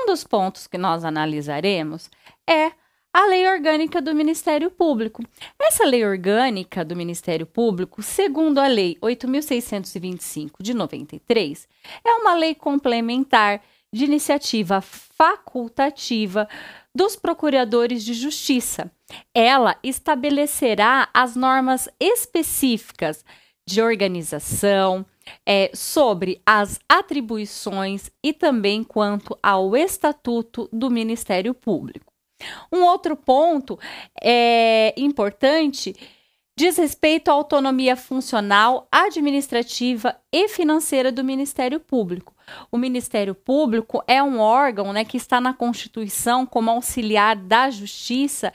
Um dos pontos que nós analisaremos é a Lei Orgânica do Ministério Público. Essa Lei Orgânica do Ministério Público, segundo a Lei 8625 de 93, é uma lei complementar de iniciativa facultativa dos procuradores de justiça. Ela estabelecerá as normas específicas de organização, é, sobre as atribuições e também quanto ao estatuto do Ministério Público. Um outro ponto é, importante diz respeito à autonomia funcional, administrativa e financeira do Ministério Público, o Ministério Público é um órgão né, que está na Constituição como auxiliar da justiça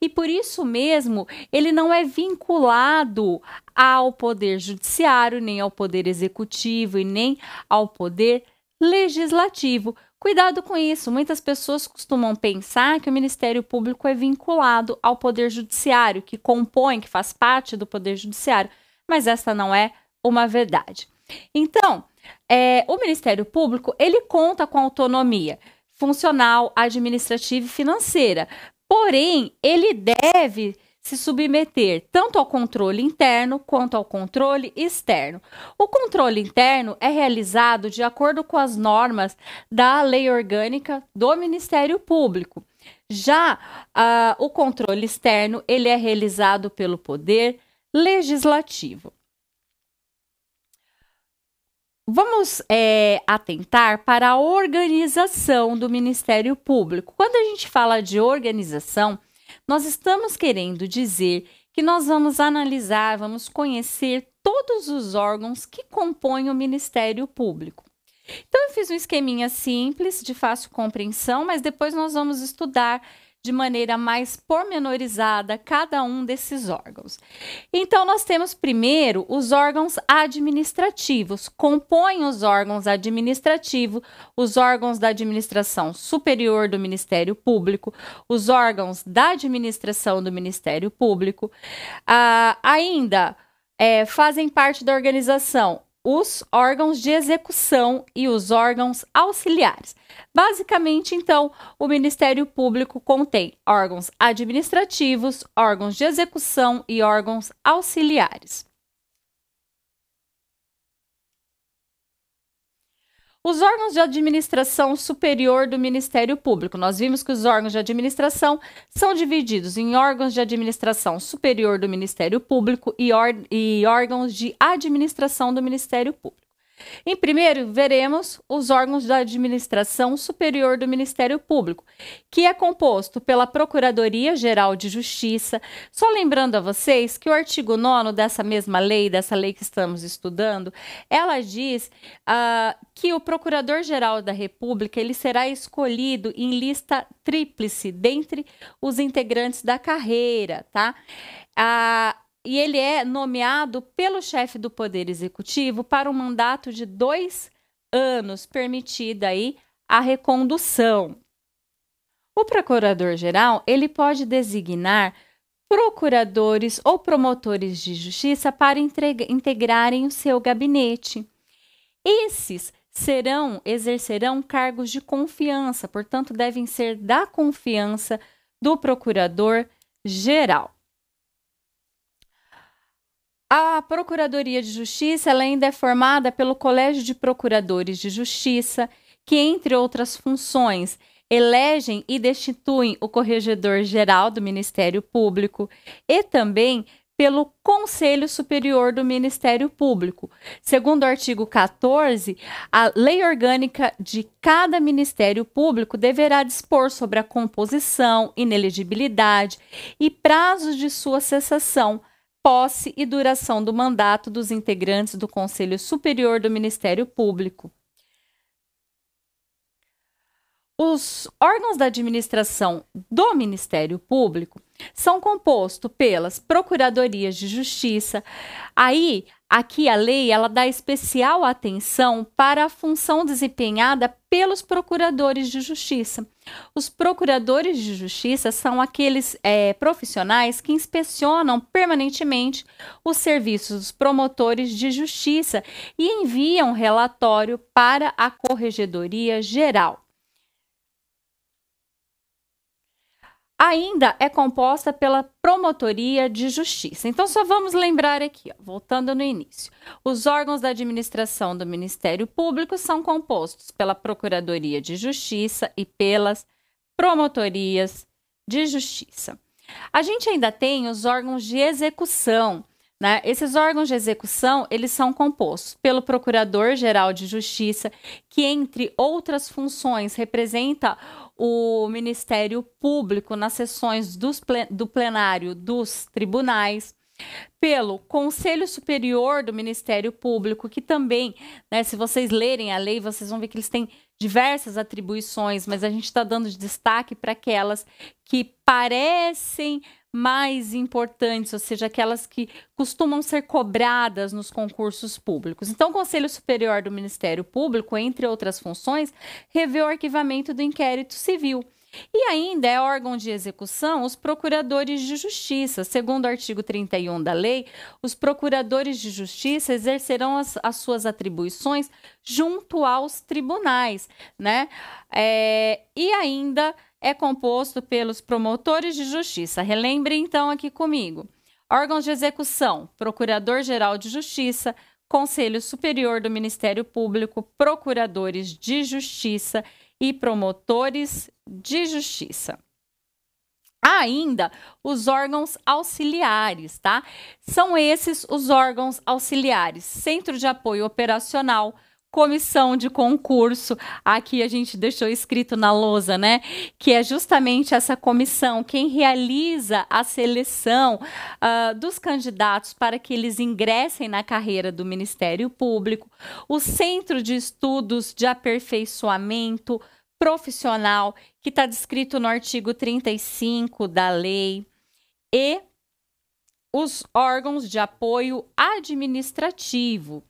e por isso mesmo ele não é vinculado ao Poder Judiciário, nem ao Poder Executivo e nem ao Poder Legislativo. Cuidado com isso. Muitas pessoas costumam pensar que o Ministério Público é vinculado ao Poder Judiciário, que compõe, que faz parte do Poder Judiciário, mas essa não é uma verdade. Então, é, o Ministério Público ele conta com autonomia funcional, administrativa e financeira. Porém, ele deve se submeter tanto ao controle interno quanto ao controle externo. O controle interno é realizado de acordo com as normas da Lei Orgânica do Ministério Público. Já uh, o controle externo ele é realizado pelo Poder Legislativo. Vamos é, atentar para a organização do Ministério Público. Quando a gente fala de organização, nós estamos querendo dizer que nós vamos analisar, vamos conhecer todos os órgãos que compõem o Ministério Público. Então, eu fiz um esqueminha simples, de fácil compreensão, mas depois nós vamos estudar de maneira mais pormenorizada cada um desses órgãos. Então, nós temos primeiro os órgãos administrativos, compõem os órgãos administrativos, os órgãos da administração superior do Ministério Público, os órgãos da administração do Ministério Público, ah, ainda. É, fazem parte da organização os órgãos de execução e os órgãos auxiliares. Basicamente, então, o Ministério Público contém órgãos administrativos, órgãos de execução e órgãos auxiliares. Os órgãos de administração superior do Ministério Público. Nós vimos que os órgãos de administração são divididos em órgãos de administração superior do Ministério Público e, e órgãos de administração do Ministério Público. Em primeiro, veremos os órgãos da Administração Superior do Ministério Público, que é composto pela Procuradoria Geral de Justiça. Só lembrando a vocês que o artigo 9 dessa mesma lei, dessa lei que estamos estudando, ela diz uh, que o Procurador-Geral da República ele será escolhido em lista tríplice dentre os integrantes da carreira, tá? A, ah, e ele é nomeado pelo chefe do Poder Executivo para um mandato de dois anos, permitida aí a recondução. O procurador-geral ele pode designar procuradores ou promotores de justiça para integrarem o seu gabinete. Esses serão exercerão cargos de confiança, portanto devem ser da confiança do procurador geral. A Procuradoria de Justiça ainda é formada pelo Colégio de Procuradores de Justiça, que, entre outras funções, elegem e destituem o Corregedor-Geral do Ministério Público e também pelo Conselho Superior do Ministério Público. Segundo o artigo 14, a lei orgânica de cada Ministério Público deverá dispor sobre a composição, inelegibilidade e prazos de sua cessação posse e duração do mandato dos integrantes do Conselho Superior do Ministério Público. Os órgãos da administração do Ministério Público são compostos pelas Procuradorias de Justiça. Aí Aqui a lei ela dá especial atenção para a função desempenhada pelos procuradores de justiça. Os procuradores de justiça são aqueles é, profissionais que inspecionam permanentemente os serviços dos promotores de justiça e enviam relatório para a Corregedoria Geral. ainda é composta pela Promotoria de Justiça. Então, só vamos lembrar aqui, ó, voltando no início: os órgãos da administração do Ministério Público são compostos pela Procuradoria de Justiça e pelas Promotorias de Justiça. A gente ainda tem os órgãos de execução. Né? Esses órgãos de execução, eles são compostos pelo Procurador-Geral de Justiça, que, entre outras funções, representa o Ministério Público nas sessões plen do plenário dos tribunais, pelo Conselho Superior do Ministério Público, que também, né, se vocês lerem a lei, vocês vão ver que eles têm diversas atribuições, mas a gente está dando destaque para aquelas que parecem mais importantes, ou seja, aquelas que costumam ser cobradas nos concursos públicos. Então, o Conselho Superior do Ministério Público, entre outras funções, revê o arquivamento do inquérito civil. E ainda é órgão de execução os procuradores de justiça. Segundo o artigo 31 da lei, os procuradores de justiça exercerão as, as suas atribuições junto aos tribunais, né? É, e ainda é composto pelos promotores de justiça. Relembre então aqui comigo: órgãos de execução, Procurador-Geral de Justiça, Conselho Superior do Ministério Público, procuradores de justiça e promotores de justiça. Há ainda os órgãos auxiliares, tá? São esses os órgãos auxiliares: Centro de Apoio Operacional, comissão de concurso. Aqui a gente deixou escrito na lousa, né? Que é justamente essa comissão quem realiza a seleção uh, dos candidatos para que eles ingressem na carreira do Ministério Público, o Centro de Estudos de Aperfeiçoamento Profissional, que está descrito no artigo 35 da lei, e os órgãos de apoio administrativo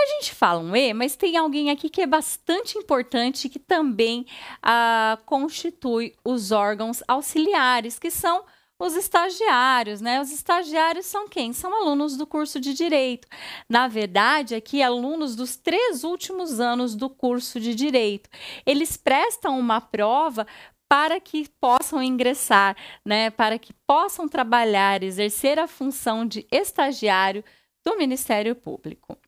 a gente fala um E, mas tem alguém aqui que é bastante importante que também ah, constitui os órgãos auxiliares, que são os estagiários, né? Os estagiários são quem? São alunos do curso de direito. Na verdade, aqui alunos dos três últimos anos do curso de direito. Eles prestam uma prova para que possam ingressar, né? Para que possam trabalhar, exercer a função de estagiário do Ministério Público.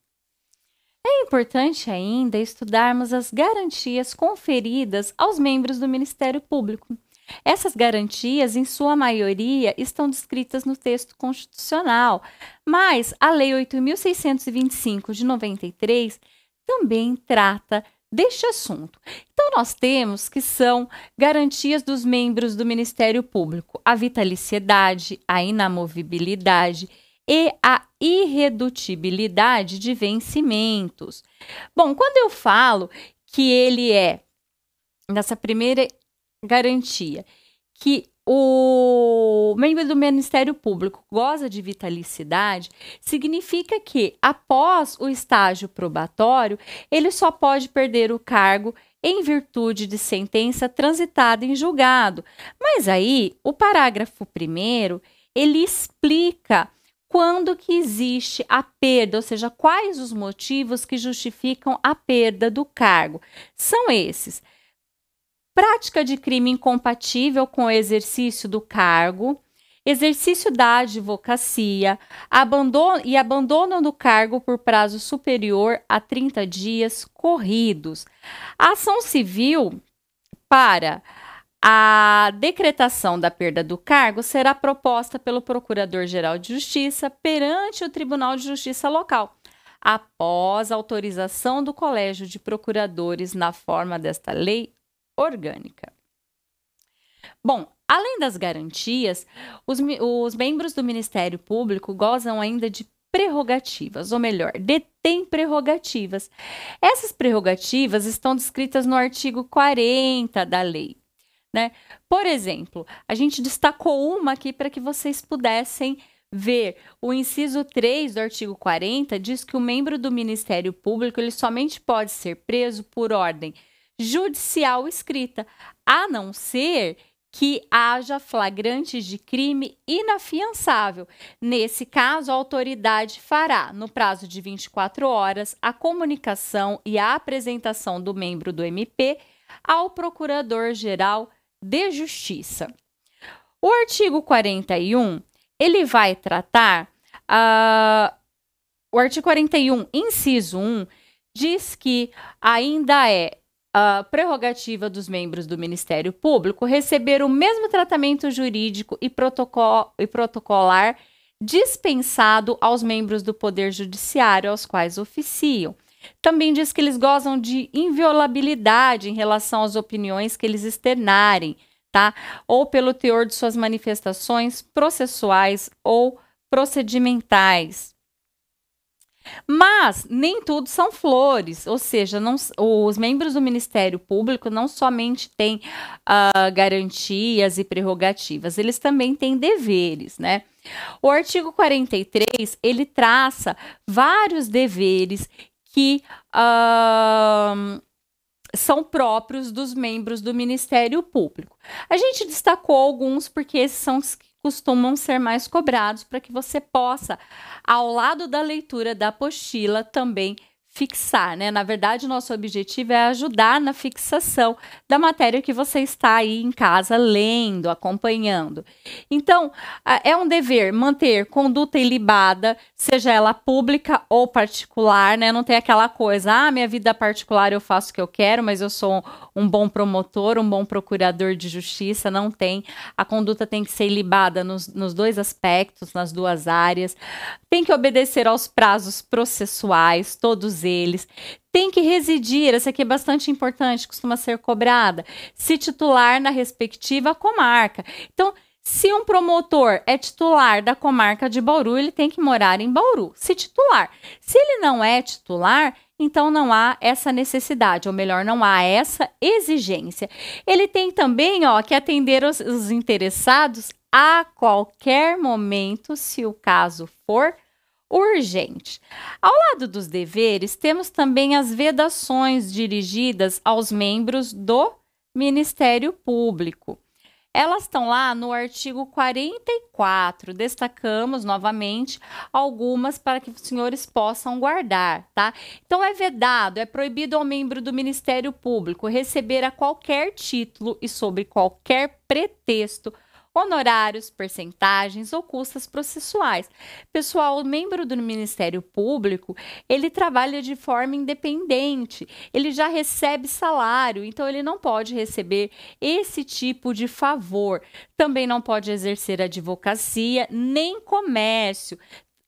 É importante ainda estudarmos as garantias conferidas aos membros do Ministério Público. Essas garantias, em sua maioria, estão descritas no texto constitucional, mas a Lei 8.625 de 93 também trata deste assunto. Então, nós temos que são garantias dos membros do Ministério Público: a vitaliciedade, a inamovibilidade e a irredutibilidade de vencimentos. Bom, quando eu falo que ele é, nessa primeira garantia, que o membro do Ministério Público goza de vitalicidade, significa que, após o estágio probatório, ele só pode perder o cargo em virtude de sentença transitada em julgado. Mas aí, o parágrafo primeiro, ele explica quando que existe a perda, ou seja, quais os motivos que justificam a perda do cargo. São esses: prática de crime incompatível com o exercício do cargo, exercício da advocacia, abandono e abandono do cargo por prazo superior a 30 dias corridos. A ação civil para a decretação da perda do cargo será proposta pelo Procurador-Geral de Justiça perante o Tribunal de Justiça local, após autorização do Colégio de Procuradores na forma desta lei orgânica. Bom, além das garantias, os, os membros do Ministério Público gozam ainda de prerrogativas, ou melhor, detêm prerrogativas. Essas prerrogativas estão descritas no artigo 40 da lei né? Por exemplo, a gente destacou uma aqui para que vocês pudessem ver. O inciso 3 do artigo 40 diz que o membro do Ministério Público ele somente pode ser preso por ordem judicial escrita, a não ser que haja flagrante de crime inafiançável. Nesse caso, a autoridade fará, no prazo de 24 horas, a comunicação e a apresentação do membro do MP ao procurador-geral de justiça. O artigo 41, ele vai tratar. Uh, o artigo 41, inciso 1, diz que ainda é a ah, prerrogativa dos membros do Ministério Público receber o mesmo tratamento jurídico e, protocol e protocolar dispensado aos membros do Poder Judiciário aos quais oficiam. Também diz que eles gozam de inviolabilidade em relação às opiniões que eles externarem, tá? Ou pelo teor de suas manifestações processuais ou procedimentais. Mas nem tudo são flores, ou seja, não, os membros do Ministério Público não somente têm uh, garantias e prerrogativas, eles também têm deveres, né? O artigo 43 ele traça vários deveres que uh, são próprios dos membros do Ministério Público. A gente destacou alguns porque esses são os que costumam ser mais cobrados para que você possa, ao lado da leitura da apostila, também fixar, né? Na verdade, nosso objetivo é ajudar na fixação da matéria que você está aí em casa lendo, acompanhando. Então, é um dever manter conduta ilibada, seja ela pública ou particular, né? Não tem aquela coisa, ah, minha vida particular eu faço o que eu quero, mas eu sou um bom promotor, um bom procurador de justiça, não tem. A conduta tem que ser ilibada nos, nos dois aspectos, nas duas áreas. Tem que obedecer aos prazos processuais, todos eles deles. Tem que residir, essa aqui é bastante importante, costuma ser cobrada, se titular na respectiva comarca. Então, se um promotor é titular da comarca de Bauru, ele tem que morar em Bauru, se titular. Se ele não é titular, então não há essa necessidade, ou melhor, não há essa exigência. Ele tem também ó, que atender os, os interessados a qualquer momento, se o caso for urgente. Ao lado dos deveres, temos também as vedações dirigidas aos membros do Ministério Público. Elas estão lá no artigo 44. Destacamos novamente algumas para que os senhores possam guardar, tá? Então é vedado, é proibido ao membro do Ministério Público receber a qualquer título e sobre qualquer pretexto honorários, percentagens ou custas processuais. Pessoal, o membro do Ministério Público, ele trabalha de forma independente, ele já recebe salário, então ele não pode receber esse tipo de favor. Também não pode exercer advocacia, nem comércio,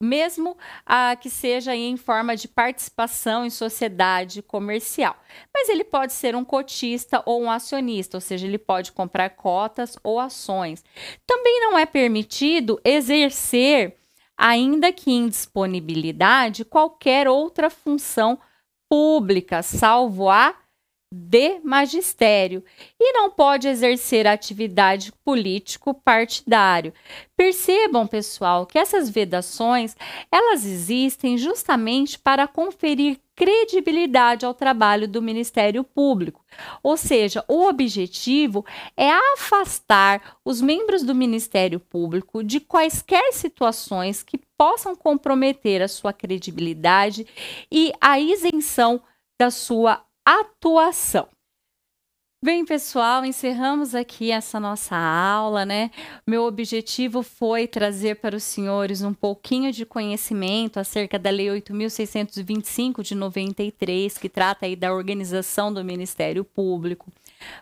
mesmo ah, que seja em forma de participação em sociedade comercial. Mas ele pode ser um cotista ou um acionista, ou seja, ele pode comprar cotas ou ações. Também não é permitido exercer, ainda que em disponibilidade, qualquer outra função pública, salvo a de magistério e não pode exercer atividade político-partidário. Percebam, pessoal, que essas vedações, elas existem justamente para conferir credibilidade ao trabalho do Ministério Público. Ou seja, o objetivo é afastar os membros do Ministério Público de quaisquer situações que possam comprometer a sua credibilidade e a isenção da sua atuação. Bem, pessoal, encerramos aqui essa nossa aula, né? Meu objetivo foi trazer para os senhores um pouquinho de conhecimento acerca da Lei 8.625 de 93, que trata aí da organização do Ministério Público.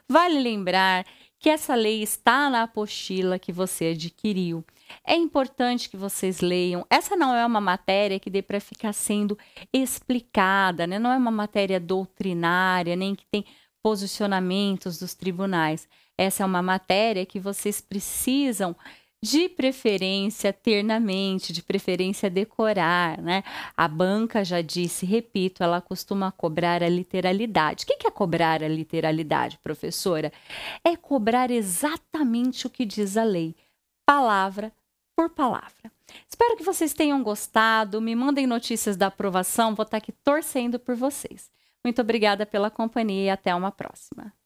Vale lembrar que essa lei está na apostila que você adquiriu. É importante que vocês leiam. Essa não é uma matéria que dê para ficar sendo explicada, né? não é uma matéria doutrinária, nem que tem posicionamentos dos tribunais. Essa é uma matéria que vocês precisam de preferência ter na mente, de preferência decorar, né? A banca já disse, repito, ela costuma cobrar a literalidade. O que é cobrar a literalidade, professora? É cobrar exatamente o que diz a lei, palavra por palavra. Espero que vocês tenham gostado. Me mandem notícias da aprovação. Vou estar aqui torcendo por vocês. Muito obrigada pela companhia e até uma próxima.